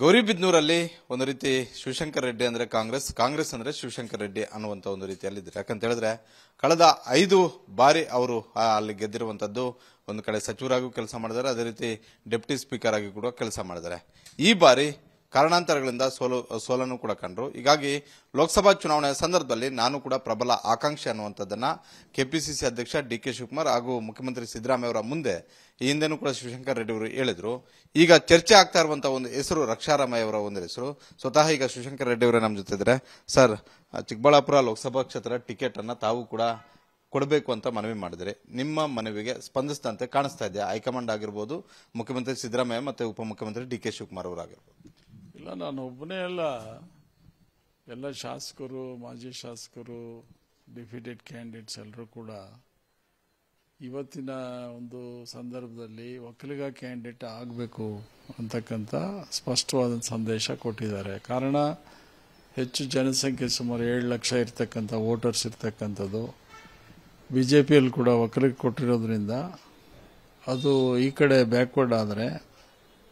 ಗೌರಿಬಿದ್ನೂರಲ್ಲಿ ಒಂದು ರೀತಿ ಶಿವಶಂಕರ್ ರೆಡ್ಡಿ ಅಂದ್ರೆ ಕಾಂಗ್ರೆಸ್ ಕಾಂಗ್ರೆಸ್ ಅಂದ್ರೆ ಶಿವಶಂಕರ್ ರೆಡ್ಡಿ ಅನ್ನುವಂತ ಒಂದು ರೀತಿಯಲ್ಲಿದ್ದಾರೆ ಯಾಕಂತ ಹೇಳಿದ್ರೆ ಕಳೆದ ಐದು ಬಾರಿ ಅವರು ಅಲ್ಲಿ ಗೆದ್ದಿರುವಂತದ್ದು ಒಂದು ಕಡೆ ಸಚಿವರಾಗೂ ಕೆಲಸ ಮಾಡಿದ್ದಾರೆ ಅದೇ ರೀತಿ ಡೆಪ್ಟಿ ಸ್ಪೀಕರ್ ಆಗಿ ಕೂಡ ಕೆಲಸ ಮಾಡಿದ್ದಾರೆ ಈ ಬಾರಿ ಕಾರಣಾಂತರಗಳಿಂದ ಸೋಲು ಸೋಲನ್ನು ಕೂಡ ಕಂಡರು ಹೀಗಾಗಿ ಲೋಕಸಭಾ ಚುನಾವಣೆಯ ಸಂದರ್ಭದಲ್ಲಿ ನಾನು ಕೂಡ ಪ್ರಬಲ ಆಕಾಂಕ್ಷೆ ಅನ್ನುವಂಥದ್ದನ್ನು ಕೆಪಿಸಿಸಿ ಅಧ್ಯಕ್ಷ ಡಿ ಕೆ ಶಿವಕುಮಾರ್ ಹಾಗೂ ಮುಖ್ಯಮಂತ್ರಿ ಸಿದ್ದರಾಮಯ್ಯ ಅವರ ಮುಂದೆ ಈ ಹಿಂದೆನೂ ಕೂಡ ಶಿವಶಂಕರ್ ರೆಡ್ಡಿ ಅವರು ಹೇಳಿದರು ಈಗ ಚರ್ಚೆ ಆಗ್ತಾ ಇರುವಂಥ ಒಂದು ಹೆಸರು ರಕ್ಷಾರಾಮಯ್ಯ ಅವರ ಒಂದು ಹೆಸರು ಸ್ವತಃ ಈಗ ಶಿವಶಂಕರ್ ರೆಡ್ಡಿ ಅವರೇ ನಮ್ಮ ಜೊತೆ ಇದ್ದರೆ ಸರ್ ಚಿಕ್ಕಬಳ್ಳಾಪುರ ಲೋಕಸಭಾ ಕ್ಷೇತ್ರ ಟಿಕೆಟ್ ತಾವು ಕೂಡ ಕೊಡಬೇಕು ಅಂತ ಮನವಿ ಮಾಡಿದರೆ ನಿಮ್ಮ ಮನವಿಗೆ ಸ್ಪಂದಿಸಿದಂತೆ ಕಾಣಿಸ್ತಾ ಇದೆ ಹೈಕಮಾಂಡ್ ಆಗಿರ್ಬೋದು ಮುಖ್ಯಮಂತ್ರಿ ಸಿದ್ದರಾಮಯ್ಯ ಮತ್ತು ಉಪಮುಖ್ಯಮಂತ್ರಿ ಡಿ ಕೆ ಶಿವಕುಮಾರ್ ಅವರಾಗಿರ್ಬೋದು ಇಲ್ಲ ನಾನು ಒಬ್ಬನೇ ಅಲ್ಲ ಎಲ್ಲ ಶಾಸಕರು ಮಾಜಿ ಶಾಸಕರು ಡಿಫಿಟೆಡ್ ಕ್ಯಾಂಡಿಡೇಟ್ಸ್ ಎಲ್ಲರೂ ಕೂಡ ಇವತ್ತಿನ ಒಂದು ಸಂದರ್ಭದಲ್ಲಿ ಒಕ್ಕಲಿಗ ಕ್ಯಾಂಡಿಡೇಟ್ ಆಗಬೇಕು ಅಂತಕ್ಕಂಥ ಸ್ಪಷ್ಟವಾದ ಸಂದೇಶ ಕೊಟ್ಟಿದ್ದಾರೆ ಕಾರಣ ಹೆಚ್ಚು ಜನಸಂಖ್ಯೆ ಸುಮಾರು ಏಳು ಲಕ್ಷ ಇರ್ತಕ್ಕಂಥ ವೋಟರ್ಸ್ ಇರ್ತಕ್ಕಂಥದ್ದು ಬಿ ಜೆ ಪಿಯಲ್ಲಿ ಕೂಡ ಒಕ್ಕಲಿಗೆ ಕೊಟ್ಟಿರೋದ್ರಿಂದ ಅದು ಈ ಕಡೆ ಬ್ಯಾಕ್ವರ್ಡ್ ಆದರೆ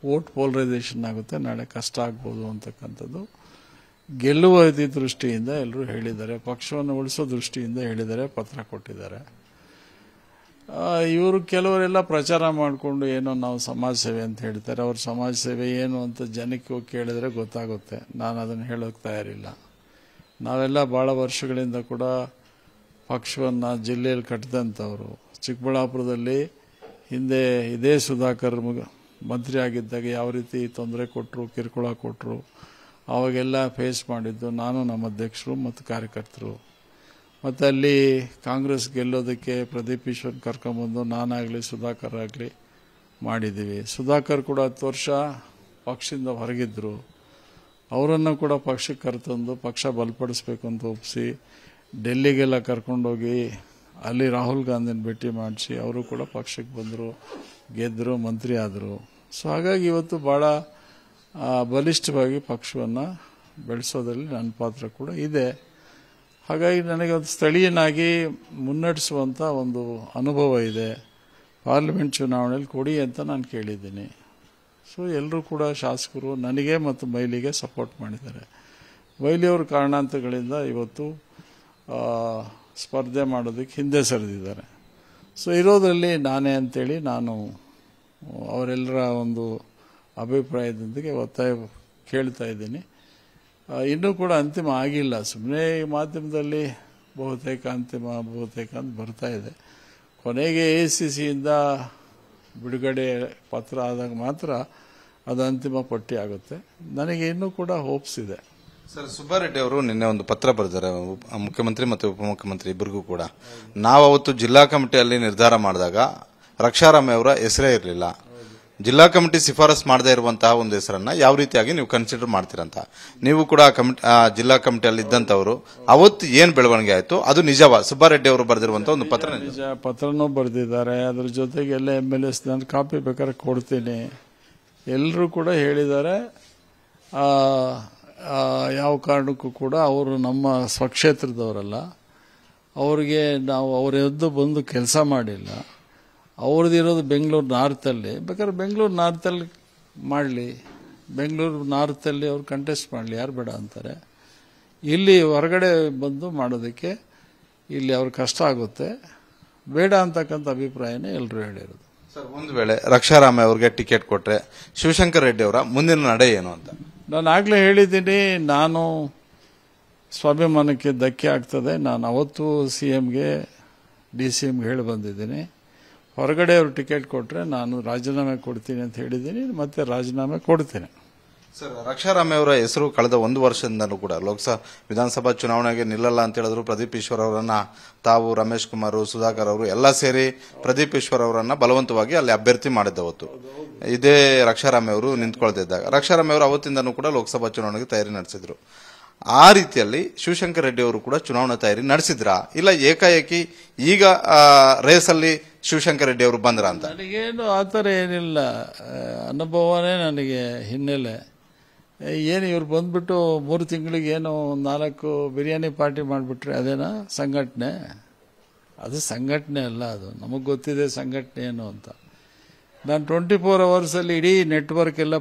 ವೋಟ್ ಪೋಲರೈಸೇಷನ್ ಆಗುತ್ತೆ ನಾಳೆ ಕಷ್ಟ ಆಗ್ಬೋದು ಅಂತಕ್ಕಂಥದ್ದು ಗೆಲ್ಲುವ ದೃಷ್ಟಿಯಿಂದ ಎಲ್ಲರೂ ಹೇಳಿದ್ದಾರೆ ಪಕ್ಷವನ್ನು ಉಳಿಸೋ ದೃಷ್ಟಿಯಿಂದ ಹೇಳಿದ್ದಾರೆ ಪತ್ರ ಕೊಟ್ಟಿದ್ದಾರೆ ಇವರು ಕೆಲವರೆಲ್ಲ ಪ್ರಚಾರ ಮಾಡಿಕೊಂಡು ಏನೋ ನಾವು ಸಮಾಜ ಸೇವೆ ಅಂತ ಹೇಳ್ತಾರೆ ಅವ್ರ ಸಮಾಜ ಸೇವೆ ಏನು ಅಂತ ಜನಕ್ಕೆ ಹೋಗಿ ಕೇಳಿದ್ರೆ ಗೊತ್ತಾಗುತ್ತೆ ನಾನು ಅದನ್ನು ಹೇಳೋಕೆ ತಯಾರಿಲ್ಲ ನಾವೆಲ್ಲ ಭಾಳ ವರ್ಷಗಳಿಂದ ಕೂಡ ಪಕ್ಷವನ್ನು ಜಿಲ್ಲೆಯಲ್ಲಿ ಕಟ್ಟಿದಂಥವ್ರು ಚಿಕ್ಕಬಳ್ಳಾಪುರದಲ್ಲಿ ಹಿಂದೆ ಇದೇ ಸುಧಾಕರ್ ಮುಗ ಮಂತ್ರಿ ಆಗಿದ್ದಾಗ ಯಾವ ರೀತಿ ತೊಂದರೆ ಕೊಟ್ಟರು ಕಿರುಕುಳ ಕೊಟ್ಟರು ಅವಾಗೆಲ್ಲ ಫೇಸ್ ಮಾಡಿದ್ದು ನಾನು ನಮ್ಮ ಅಧ್ಯಕ್ಷರು ಮತ್ತು ಕಾರ್ಯಕರ್ತರು ಮತ್ತು ಅಲ್ಲಿ ಕಾಂಗ್ರೆಸ್ ಗೆಲ್ಲೋದಕ್ಕೆ ಪ್ರದೀಪ್ ಈಶ್ವರ್ ಕರ್ಕೊಂಬಂದು ನಾನಾಗಲಿ ಸುಧಾಕರ್ ಆಗಲಿ ಮಾಡಿದ್ದೀವಿ ಸುಧಾಕರ್ ಕೂಡ ಹತ್ತು ವರ್ಷ ಪಕ್ಷದಿಂದ ಹೊರಗಿದ್ದರು ಅವರನ್ನು ಕೂಡ ಪಕ್ಷಕ್ಕೆ ಕರೆತಂದು ಪಕ್ಷ ಬಲಪಡಿಸ್ಬೇಕು ಅಂತ ಒಪ್ಪಿಸಿ ಡೆಲ್ಲಿಗೆಲ್ಲ ಕರ್ಕೊಂಡೋಗಿ ಅಲ್ಲಿ ರಾಹುಲ್ ಗಾಂಧಿನ ಭೇಟಿ ಮಾಡಿಸಿ ಅವರು ಕೂಡ ಪಕ್ಷಕ್ಕೆ ಬಂದರು ಗೆದ್ದರು ಮಂತ್ರಿ ಆದರು ಸೊ ಹಾಗಾಗಿ ಇವತ್ತು ಭಾಳ ಬಲಿಷ್ಠವಾಗಿ ಪಕ್ಷವನ್ನು ಬೆಳೆಸೋದ್ರಲ್ಲಿ ನನ್ನ ಪಾತ್ರ ಕೂಡ ಇದೆ ಹಾಗಾಗಿ ನನಗೆ ಒಂದು ಸ್ಥಳೀಯನಾಗಿ ಮುನ್ನಡೆಸುವಂಥ ಒಂದು ಅನುಭವ ಇದೆ ಪಾರ್ಲಿಮೆಂಟ್ ಚುನಾವಣೆಯಲ್ಲಿ ಕೊಡಿ ಅಂತ ನಾನು ಕೇಳಿದ್ದೀನಿ ಸೊ ಎಲ್ಲರೂ ಕೂಡ ಶಾಸಕರು ನನಗೆ ಮತ್ತು ಮೈಲಿಗೆ ಸಪೋರ್ಟ್ ಮಾಡಿದ್ದಾರೆ ಮೈಲಿಯವ್ರ ಕಾರಣಾಂತರಗಳಿಂದ ಇವತ್ತು ಸ್ಪರ್ಧೆ ಮಾಡೋದಕ್ಕೆ ಹಿಂದೆ ಸರಿದಿದ್ದಾರೆ ಸೊ ಇರೋದರಲ್ಲಿ ನಾನೇ ಅಂತೇಳಿ ನಾನು ಅವರೆಲ್ಲರ ಒಂದು ಅಭಿಪ್ರಾಯದೊಂದಿಗೆ ಒತ್ತಾಯ ಕೇಳ್ತಾ ಇದ್ದೀನಿ ಇನ್ನೂ ಕೂಡ ಅಂತಿಮ ಆಗಿಲ್ಲ ಸುಮ್ಮನೆ ಮಾಧ್ಯಮದಲ್ಲಿ ಬಹುತೇಕ ಅಂತಿಮ ಬಹುತೇಕ ಅಂತ ಬರ್ತಾ ಇದೆ ಕೊನೆಗೆ ಎ ಸಿ ಸಿಯಿಂದ ಬಿಡುಗಡೆ ಪತ್ರ ಆದಾಗ ಮಾತ್ರ ಅದು ಅಂತಿಮ ಪಟ್ಟಿ ಆಗುತ್ತೆ ನನಗೆ ಇನ್ನೂ ಕೂಡ ಹೋಪ್ಸ್ ಇದೆ ಸರ್ ಸುಬ್ಬಾರೆಡ್ಡಿ ಅವರು ನಿನ್ನೆ ಒಂದು ಪತ್ರ ಬರೆದಾರೆ ಮುಖ್ಯಮಂತ್ರಿ ಮತ್ತು ಉಪಮುಖ್ಯಮಂತ್ರಿ ಇಬ್ಬರಿಗೂ ಕೂಡ ನಾವು ಅವತ್ತು ಜಿಲ್ಲಾ ಕಮಿಟಿಯಲ್ಲಿ ನಿರ್ಧಾರ ಮಾಡಿದಾಗ ರಕ್ಷಾರಾಮೆ ಅವರ ಹೆಸರೇ ಇರಲಿಲ್ಲ ಜಿಲ್ಲಾ ಕಮಿಟಿ ಶಿಫಾರಸ್ ಮಾಡದೇ ಇರುವಂತಹ ಒಂದು ಹೆಸರನ್ನು ಯಾವ ರೀತಿಯಾಗಿ ನೀವು ಕನ್ಸಿಡರ್ ಮಾಡ್ತೀರಂತ ನೀವು ಕೂಡ ಕಮಿಟಿ ಜಿಲ್ಲಾ ಕಮಿಟಿಯಲ್ಲಿ ಇದ್ದಂಥವರು ಅವತ್ತು ಏನು ಬೆಳವಣಿಗೆ ಆಯಿತು ಅದು ನಿಜವ ಸುಬ್ಬಾರೆಡ್ಡಿ ಅವರು ಬರೆದಿರುವಂಥ ಒಂದು ಪತ್ರ ನಿಜ ಪತ್ರನೂ ಬರೆದಿದ್ದಾರೆ ಅದ್ರ ಜೊತೆಗೆ ಎಲ್ಲ ಎಮ್ ಎಲ್ ಎಸ್ ಕಾಪಿ ಬೇಕಾದ್ರೆ ಕೊಡ್ತೀನಿ ಎಲ್ಲರೂ ಕೂಡ ಹೇಳಿದ್ದಾರೆ ಯಾವ ಕಾರಣಕ್ಕೂ ಕೂಡ ಅವರು ನಮ್ಮ ಸ್ವಕ್ಷೇತ್ರದವರಲ್ಲ ಅವರಿಗೆ ನಾವು ಅವರೆದ್ದು ಬಂದು ಕೆಲಸ ಮಾಡಿಲ್ಲ ಅವ್ರದ್ದು ಇರೋದು ಬೆಂಗಳೂರು ನಾರ್ತಲ್ಲಿ ಬೇಕಾದ್ರೆ ಬೆಂಗಳೂರು ನಾರ್ತಲ್ಲಿ ಮಾಡಲಿ ಬೆಂಗಳೂರು ನಾರ್ತಲ್ಲಿ ಅವ್ರು ಕಂಟೆಸ್ಟ್ ಮಾಡಲಿ ಯಾರು ಬೇಡ ಅಂತಾರೆ ಇಲ್ಲಿ ಹೊರಗಡೆ ಬಂದು ಮಾಡೋದಕ್ಕೆ ಇಲ್ಲಿ ಅವ್ರ ಕಷ್ಟ ಆಗುತ್ತೆ ಬೇಡ ಅಂತಕ್ಕಂಥ ಅಭಿಪ್ರಾಯನೇ ಎಲ್ಲರೂ ಹೇಳಿರೋದು ಸರ್ ಒಂದು ವೇಳೆ ರಕ್ಷಾರಾಮ ಅವ್ರಿಗೆ ಟಿಕೆಟ್ ಕೊಟ್ಟರೆ ಶಿವಶಂಕರ್ ರೆಡ್ಡಿ ಅವರ ಮುಂದಿನ ನಡೆ ಏನು ಅಂತ ನಾನು ಆಗಲೇ ಹೇಳಿದ್ದೀನಿ ನಾನು ಸ್ವಾಭಿಮಾನಕ್ಕೆ ಧಕ್ಕೆ ಆಗ್ತದೆ ನಾನು ಅವತ್ತು ಸಿ ಎಮ್ಗೆ ಡಿ ಸಿ ಎಮ್ಗೆ ಹೇಳಿ ಬಂದಿದ್ದೀನಿ ಹೊರಗಡೆ ಅವರು ಟಿಕೆಟ್ ಕೊಟ್ಟರೆ ನಾನು ರಾಜೀನಾಮೆ ಕೊಡ್ತೀನಿ ಅಂತ ಹೇಳಿದ್ದೀನಿ ಮತ್ತೆ ರಾಜೀನಾಮೆ ಕೊಡ್ತೇನೆ ಸರ್ ರಕ್ಷಾರಾಮೆ ಅವರ ಹೆಸರು ಕಳೆದ ಒಂದು ವರ್ಷದಿಂದಲೂ ಕೂಡ ಲೋಕಸಭಾ ವಿಧಾನಸಭಾ ಚುನಾವಣೆಗೆ ನಿಲ್ಲಲ್ಲ ಅಂತ ಹೇಳಿದ್ರು ಪ್ರದೀಪ್ ಈಶ್ವರ್ ಅವರನ್ನ ತಾವು ರಮೇಶ್ ಕುಮಾರ್ ಸುಧಾಕರ್ ಅವರು ಎಲ್ಲ ಸೇರಿ ಪ್ರದೀಪ್ ಈಶ್ವರ್ ಅವರನ್ನ ಬಲವಂತವಾಗಿ ಅಲ್ಲಿ ಅಭ್ಯರ್ಥಿ ಮಾಡಿದ್ದವತ್ತು ಇದೇ ರಕ್ಷಾರಾಮೆ ಅವರು ನಿಂತ್ಕೊಳ್ತಿದ್ದಾಗ ರಕ್ಷಾರಾಮೆ ಅವರು ಅವತ್ತಿಂದನೂ ಕೂಡ ಲೋಕಸಭಾ ಚುನಾವಣೆಗೆ ತಯಾರಿ ನಡೆಸಿದ್ರು ಆ ರೀತಿಯಲ್ಲಿ ಶಿವಶಂಕರ್ ರೆಡ್ಡಿ ಅವರು ಕೂಡ ಚುನಾವಣಾ ತಯಾರಿ ನಡೆಸಿದ್ರಾ ಇಲ್ಲ ಏಕಾಏಕಿ ಈಗ ರೇಸಲ್ಲಿ ಶಿವಶಂಕರ ರೆಡ್ಡಿ ಅವರು ಬಂದ್ರ ಅಂತ ನನಗೇನು ಆ ಥರ ಏನಿಲ್ಲ ಅನುಭವನೇ ನನಗೆ ಹಿನ್ನೆಲೆ ಏನು ಇವ್ರು ಬಂದ್ಬಿಟ್ಟು ಮೂರು ತಿಂಗಳಿಗೆ ಏನು ನಾಲ್ಕು ಬಿರಿಯಾನಿ ಪಾರ್ಟಿ ಮಾಡಿಬಿಟ್ರೆ ಅದೇನಾ ಸಂಘಟನೆ ಅದು ಸಂಘಟನೆ ಅಲ್ಲ ಅದು ನಮಗೆ ಗೊತ್ತಿದೆ ಸಂಘಟನೆ ಏನು ಅಂತ ನಾನು ಟ್ವೆಂಟಿ ಫೋರ್ ಅವರ್ಸಲ್ಲಿ ಇಡೀ ನೆಟ್ವರ್ಕ್ ಎಲ್ಲ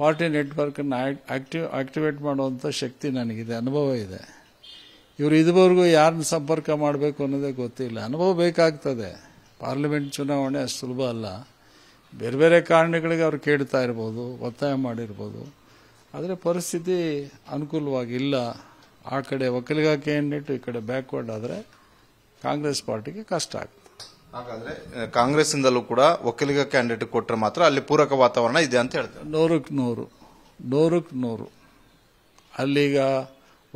ಪಾರ್ಟಿ ನೆಟ್ವರ್ಕನ್ನು ಆಕ್ಟಿವ್ ಆಕ್ಟಿವೇಟ್ ಮಾಡುವಂಥ ಶಕ್ತಿ ನನಗಿದೆ ಅನುಭವ ಇದೆ ಇವರು ಇದುವರೆಗೂ ಯಾರನ್ನ ಸಂಪರ್ಕ ಮಾಡಬೇಕು ಅನ್ನೋದೇ ಗೊತ್ತಿಲ್ಲ ಅನುಭವ ಬೇಕಾಗ್ತದೆ ಪಾರ್ಲಿಮೆಂಟ್ ಚುನಾವಣೆ ಅಷ್ಟು ಸುಲಭ ಅಲ್ಲ ಬೇರೆ ಬೇರೆ ಕಾರಣಗಳಿಗೆ ಅವರು ಕೇಳ್ತಾ ಇರ್ಬೋದು ಒತ್ತಾಯ ಮಾಡಿರ್ಬೋದು ಆದರೆ ಪರಿಸ್ಥಿತಿ ಅನುಕೂಲವಾಗಿಲ್ಲ ಆ ಕಡೆ ಒಕ್ಕಲಿಗಾಕೆ ಏನಿಟ್ಟು ಈ ಕಡೆ ಬ್ಯಾಕ್ವರ್ಡ್ ಆದರೆ ಕಾಂಗ್ರೆಸ್ ಪಾರ್ಟಿಗೆ ಕಷ್ಟ ಆಗ್ತದೆ ಹಾಗಾದ್ರೆ ಕಾಂಗ್ರೆಸ್ಸಿಂದಲೂ ಕೂಡ ಒಕ್ಕಲಿಗ ಕ್ಯಾಂಡಿಡೇಟ್ ಕೊಟ್ಟರೆ ಮಾತ್ರ ಅಲ್ಲಿ ಪೂರಕ ವಾತಾವರಣ ಇದೆ ಅಂತ ಹೇಳ್ತಾರೆ ನೂರಕ್ಕೆ ನೂರು ನೂರಕ್ಕೆ ನೂರು ಅಲ್ಲಿಗ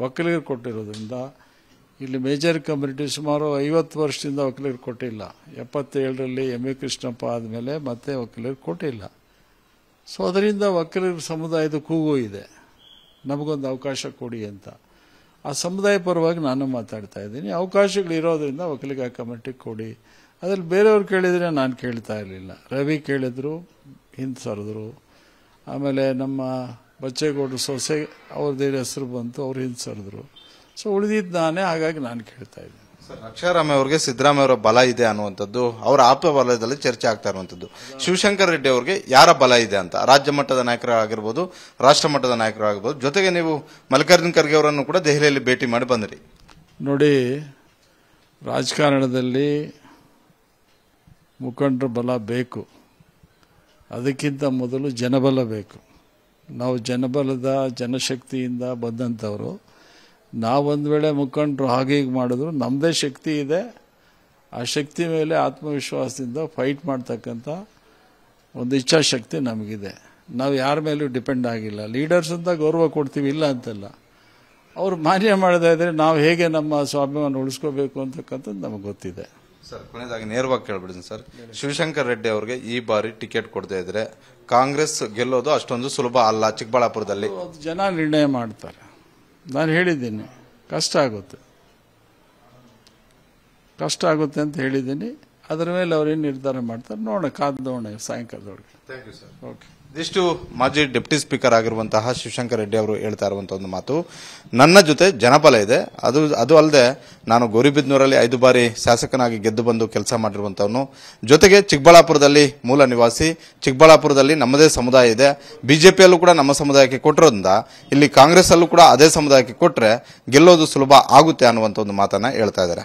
ಒಕ್ಕಲಿಗರು ಕೊಟ್ಟಿರೋದ್ರಿಂದ ಇಲ್ಲಿ ಮೇಜರ್ ಕಮ್ಯುನಿಟಿ ಸುಮಾರು ಐವತ್ತು ವರ್ಷದಿಂದ ವಕೀಲರು ಕೊಟ್ಟಿಲ್ಲ ಎಪ್ಪತ್ತೇಳರಲ್ಲಿ ಎಮ್ ಎ ಕೃಷ್ಣಪ್ಪ ಆದಮೇಲೆ ಮತ್ತೆ ವಕೀಲರು ಕೊಟ್ಟಿಲ್ಲ ಸೊ ಅದರಿಂದ ವಕೀಲರ ಸಮುದಾಯದ ಕೂಗು ಇದೆ ನಮಗೊಂದು ಅವಕಾಶ ಕೊಡಿ ಅಂತ ಆ ಸಮುದಾಯ ಪರವಾಗಿ ನಾನು ಮಾತಾಡ್ತಾ ಇದ್ದೀನಿ ಅವಕಾಶಗಳಿರೋದ್ರಿಂದ ಆ ಕಮಿಟಿ ಕೊಡಿ ಅದರಲ್ಲಿ ಬೇರೆಯವ್ರು ಕೇಳಿದರೆ ನಾನು ಕೇಳ್ತಾ ಇರಲಿಲ್ಲ ರವಿ ಕೇಳಿದ್ರು ಹಿಂದೆ ಸರಿದ್ರು ಆಮೇಲೆ ನಮ್ಮ ಬಚ್ಚೇಗೌಡರು ಸೊಸೆ ಅವ್ರದ್ದೇ ಹೆಸರು ಬಂತು ಅವ್ರು ಹಿಂದೆ ಸರಿದ್ರು ಸೊ ಉಳಿದಿದ್ದಾನೆ ಹಾಗಾಗಿ ನಾನು ಕೇಳ್ತಾ ಇದ್ದೀನಿ ಅಕ್ಷರಾಮಯ್ಯ ಅವರಿಗೆ ಸಿದ್ದರಾಮಯ್ಯ ಅವರ ಬಲ ಇದೆ ಅನ್ನುವಂಥದ್ದು ಅವರ ಆಪ್ತ ವಲಯದಲ್ಲಿ ಚರ್ಚೆ ಆಗ್ತಾ ಇರುವಂಥದ್ದು ಶಿವಶಂಕರ್ ರೆಡ್ಡಿ ಅವರಿಗೆ ಯಾರ ಬಲ ಇದೆ ಅಂತ ರಾಜ್ಯ ಮಟ್ಟದ ನಾಯಕರಾಗಿರ್ಬೋದು ರಾಷ್ಟ್ರ ಮಟ್ಟದ ನಾಯಕರಾಗಿರ್ಬೋದು ಜೊತೆಗೆ ನೀವು ಮಲ್ಲಿಕಾರ್ಜುನ್ ಖರ್ಗೆ ಅವರನ್ನು ಕೂಡ ದೆಹಲಿಯಲ್ಲಿ ಭೇಟಿ ಮಾಡಿ ಬಂದಿರಿ ನೋಡಿ ರಾಜಕಾರಣದಲ್ಲಿ ಮುಖಂಡರ ಬಲ ಬೇಕು ಅದಕ್ಕಿಂತ ಮೊದಲು ಜನಬಲ ಬೇಕು ನಾವು ಜನಬಲದ ಜನಶಕ್ತಿಯಿಂದ ಬಂದಂಥವರು ನಾವೊಂದು ವೇಳೆ ಮುಖಂಡರು ಹಾಗೆ ಹೀಗೆ ಮಾಡಿದ್ರು ನಮ್ಮದೇ ಶಕ್ತಿ ಇದೆ ಆ ಶಕ್ತಿ ಮೇಲೆ ಆತ್ಮವಿಶ್ವಾಸದಿಂದ ಫೈಟ್ ಮಾಡ್ತಕ್ಕಂಥ ಒಂದು ಇಚ್ಛಾಶಕ್ತಿ ನಮಗಿದೆ ನಾವು ಯಾರ ಮೇಲೂ ಡಿಪೆಂಡ್ ಆಗಿಲ್ಲ ಲೀಡರ್ಸ್ ಅಂತ ಗೌರವ ಕೊಡ್ತೀವಿ ಇಲ್ಲ ಅಂತಲ್ಲ ಅವರು ಮಾನ್ಯ ಮಾಡದೇ ಇದ್ರೆ ನಾವು ಹೇಗೆ ನಮ್ಮ ಸ್ವಾಭಿಮಾನ ಉಳಿಸ್ಕೋಬೇಕು ಅಂತಕ್ಕಂಥದ್ದು ನಮಗೆ ಗೊತ್ತಿದೆ ಸರ್ ಕೊನೆಯದಾಗಿ ನೇರವಾಗಿ ಕೇಳ್ಬಿಡ್ತೀನಿ ಸರ್ ಶಿವಶಂಕರ್ ರೆಡ್ಡಿ ಅವರಿಗೆ ಈ ಬಾರಿ ಟಿಕೆಟ್ ಕೊಡದೇ ಇದ್ರೆ ಕಾಂಗ್ರೆಸ್ ಗೆಲ್ಲೋದು ಅಷ್ಟೊಂದು ಸುಲಭ ಅಲ್ಲ ಚಿಕ್ಕಬಳ್ಳಾಪುರದಲ್ಲಿ ಜನ ನಿರ್ಣಯ ಮಾಡ್ತಾರೆ ನಾನು ಹೇಳಿದ್ದೀನಿ ಕಷ್ಟ ಆಗುತ್ತೆ ಕಷ್ಟ ಆಗುತ್ತೆ ಅಂತ ಹೇಳಿದ್ದೀನಿ ಅದರ ಮೇಲೆ ಅವ್ರೇನು ನಿರ್ಧಾರ ಮಾಡ್ತಾರೆ ನೋಡೋಣ ಕಾದು ನೋಡೋಣ ಸಾಯಂಕಾಲದೊಳಗೆ ಥ್ಯಾಂಕ್ ಯು ಸರ್ ಓಕೆ ಇದಿಷ್ಟು ಮಾಜಿ ಡೆಪ್ಟಿ ಸ್ಪೀಕರ್ ಆಗಿರುವಂತಹ ಶಿವಶಂಕರ್ ರೆಡ್ಡಿ ಅವರು ಹೇಳ್ತಾ ಇರುವಂತಹ ಒಂದು ಮಾತು ನನ್ನ ಜೊತೆ ಜನಪಲ ಇದೆ ಅದು ಅದು ಅಲ್ಲದೆ ನಾನು ಗೌರಿಬಿದ್ನೂರಲ್ಲಿ ಐದು ಬಾರಿ ಶಾಸಕನಾಗಿ ಗೆದ್ದು ಬಂದು ಕೆಲಸ ಮಾಡಿರುವಂತವನು ಜೊತೆಗೆ ಚಿಕ್ಕಬಳ್ಳಾಪುರದಲ್ಲಿ ಮೂಲ ನಿವಾಸಿ ಚಿಕ್ಕಬಳ್ಳಾಪುರದಲ್ಲಿ ನಮ್ಮದೇ ಸಮುದಾಯ ಇದೆ ಬಿಜೆಪಿಯಲ್ಲೂ ಕೂಡ ನಮ್ಮ ಸಮುದಾಯಕ್ಕೆ ಕೊಟ್ಟಿರೋದ್ರಿಂದ ಇಲ್ಲಿ ಕಾಂಗ್ರೆಸ್ ಅಲ್ಲೂ ಕೂಡ ಅದೇ ಸಮುದಾಯಕ್ಕೆ ಕೊಟ್ಟರೆ ಗೆಲ್ಲೋದು ಸುಲಭ ಆಗುತ್ತೆ ಅನ್ನುವಂಥ ಒಂದು ಮಾತನ್ನ ಹೇಳ್ತಾ ಇದ್ದಾರೆ